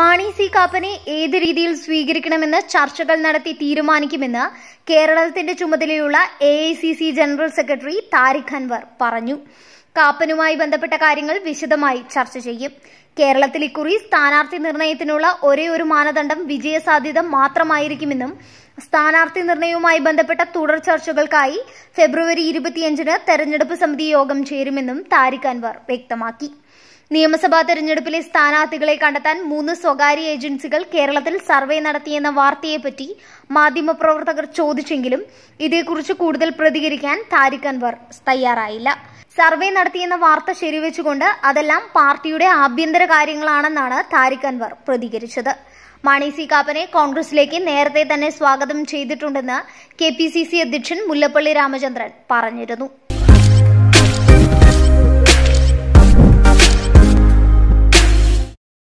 Mani C കാപ്പനെ ഏത് രീതിയിൽ സ്വീകരിക്കണമെന്ന് ചർച്ചകൾ നടത്തി തീരുമാനിക്കുമെന്ന് കേരളത്തിന്റെ ചുമതലയുള്ള A general secretary Tariq Anwar പറഞ്ഞു കാപ്പനുമായി ബന്ധപ്പെട്ട കാര്യങ്ങൾ വിശദമായി ചർച്ച ചെയ്യും കേരളത്തിൽ ഇക്കുറി സ്ഥാനാർത്ഥി നിർണയത്തിനുള്ള ഒരേ ഒരു മാനദണ്ഡം വിജയസാധ്യത മാത്രമായിരിക്കുമെന്നും സ്ഥാനാർത്ഥി നിർണയവുമായി ബന്ധപ്പെട്ട തുടർ ചർച്ചകൾക്കായി ഫെബ്രുവരി ഇരുപത്തിയഞ്ചിന് തെരഞ്ഞെടുപ്പ് സമിതി യോഗം ചേരുമെന്നും താരിഖ് അൻവർ വ്യക്തമാക്കി നിയമസഭാ തെരഞ്ഞെടുപ്പിലെ സ്ഥാനാർത്ഥികളെ കണ്ടെത്താൻ മൂന്ന് സ്വകാര്യ ഏജൻസികൾ കേരളത്തിൽ സർവേ നടത്തിയെന്ന വാർത്തയെപ്പറ്റി മാധ്യമപ്രവർത്തകർ ചോദിച്ചെങ്കിലും ഇതേക്കുറിച്ച് കൂടുതൽ പ്രതികരിക്കാൻ താരിഖ് അൻവർ തയ്യാറായില്ല സർവേ നടത്തിയെന്ന വാർത്ത ശരിവെച്ചുകൊണ്ട് അതെല്ലാം പാർട്ടിയുടെ ആഭ്യന്തര കാര്യങ്ങളാണെന്നാണ് താരിഖ് അൻവർ പ്രതികരിച്ചത് മാണി സി കാപ്പനെ കോൺഗ്രസിലേക്ക് നേരത്തെ തന്നെ സ്വാഗതം ചെയ്തിട്ടുണ്ടെന്ന് കെ പി സി സി അധ്യക്ഷൻ മുല്ലപ്പള്ളി രാമചന്ദ്രൻ പറഞ്ഞിരുന്നു